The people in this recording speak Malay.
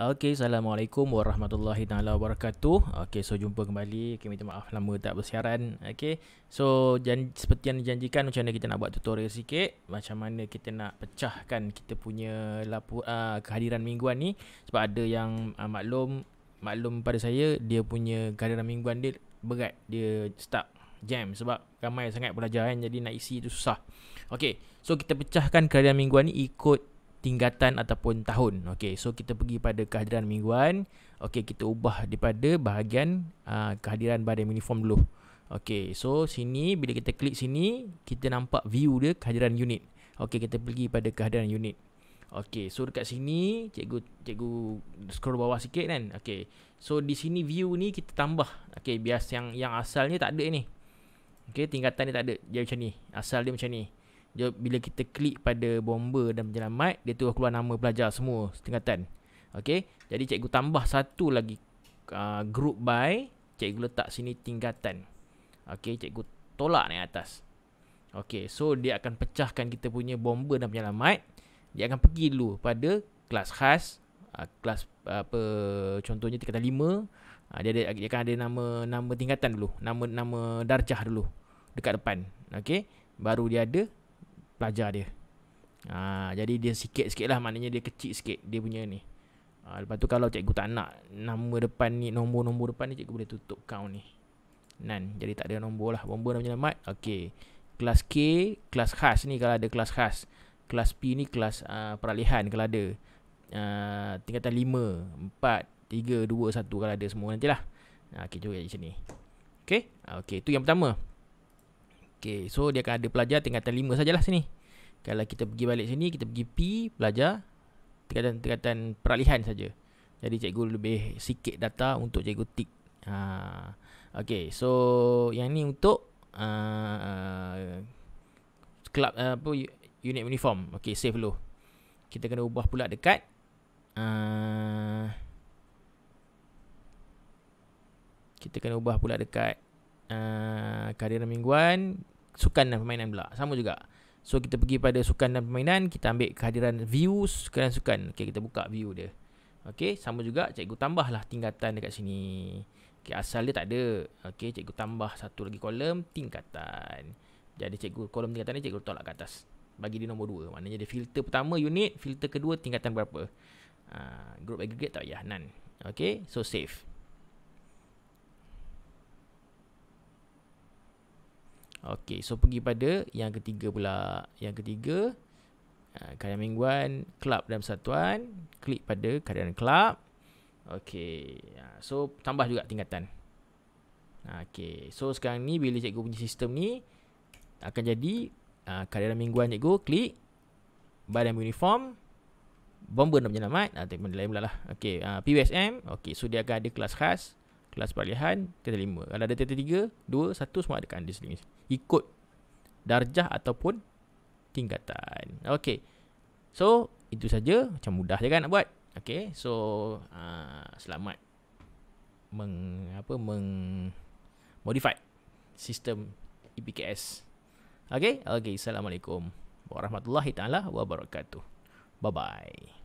Okay, Assalamualaikum Warahmatullahi Ta'ala Wabarakatuh Okay, so jumpa kembali Okay, minta maaf lama tak bersiaran Okay, so jan- seperti yang dijanjikan Macam mana kita nak buat tutorial sikit Macam mana kita nak pecahkan Kita punya lapu- uh, kehadiran mingguan ni Sebab ada yang uh, maklum Maklum pada saya Dia punya kehadiran mingguan dia berat Dia stuck jam Sebab ramai sangat pelajaran Jadi nak isi tu susah Okay, so kita pecahkan kehadiran mingguan ni Ikut tingkatan ataupun tahun. Okey, so kita pergi pada kehadiran mingguan. Okey, kita ubah daripada bahagian uh, kehadiran badan uniform dulu. Okey, so sini bila kita klik sini, kita nampak view dia kehadiran unit. Okey, kita pergi pada kehadiran unit. Okey, so dekat sini cikgu cikgu scroll bawah sikit kan. Okey. So di sini view ni kita tambah. Okey, bias yang yang asalnya tak ada ni. Okey, tingkatan ni tak ada. Dia macam ni. Asal dia macam ni dia, bila kita klik pada bomba dan penyelamat, dia terus keluar nama pelajar semua setingkatan. Okay, jadi cikgu tambah satu lagi uh, group by, cikgu letak sini tingkatan. Okay, cikgu tolak naik atas. Okay, so dia akan pecahkan kita punya bomba dan penyelamat. Dia akan pergi dulu pada kelas khas, uh, kelas uh, apa contohnya tingkatan 5. Uh, ah, dia ada dia akan ada nama nama tingkatan dulu, nama nama darjah dulu dekat depan. Okay, baru dia ada pelajar dia. Ha, jadi dia sikit sikit lah maknanya dia kecil sikit dia punya ni. Ha, lepas tu kalau cikgu tak nak nama depan ni, nombor-nombor depan ni cikgu boleh tutup kau ni. Nan, jadi tak ada nombor lah. nombor nak menyelamat. Okey. Kelas K, kelas khas ni kalau ada kelas khas. Kelas P ni kelas uh, peralihan kalau ada. Uh, tingkatan 5, 4, 3, 2, 1 kalau ada semua nantilah. Lah. Okey, jom kat sini. Okey? Ah, Okey, tu yang pertama. Okay, so dia akan ada pelajar tingkatan 5 sajalah sini. Kalau kita pergi balik sini, kita pergi P, pelajar tingkatan-tingkatan peralihan saja. Jadi cikgu lebih sikit data untuk cikgu tick. Ha. Okay, so yang ni untuk uh, club uh, apa unit uniform. Okay, save dulu. Kita kena ubah pula dekat uh, kita kena ubah pula dekat uh, ha, karir mingguan sukan dan permainan pula. Sama juga. So kita pergi pada sukan dan permainan, kita ambil kehadiran views sukan sukan. Okay, kita buka view dia. Okay, sama juga cikgu tambah lah tingkatan dekat sini. Okey, asal dia tak ada. Okay, cikgu tambah satu lagi kolom tingkatan. Jadi cikgu kolom tingkatan ni cikgu tolak ke atas. Bagi dia nombor dua. Maknanya dia filter pertama unit, filter kedua tingkatan berapa. Uh, group aggregate tak payah, none. Okay, so save. Okey, so pergi pada yang ketiga pula. Yang ketiga, ah, karya mingguan, klub dan persatuan. Klik pada karya klub. Okey, ah, so tambah juga tingkatan. Ah, okey, so sekarang ni bila cikgu punya sistem ni, akan jadi karya mingguan cikgu, klik. Badan uniform. Bomber nak menyelamat. Atau benda lain pula lah. Okey, PWSM, Okey, so dia akan ada kelas khas kelas perlahan kena lima. kalau ada tier tiga dua, satu semua ada kan di sini ikut darjah ataupun tingkatan okey so itu saja macam mudah je kan nak buat okey so uh, selamat meng apa meng modify sistem IPKS. E okey okey assalamualaikum warahmatullahi taala wabarakatuh bye bye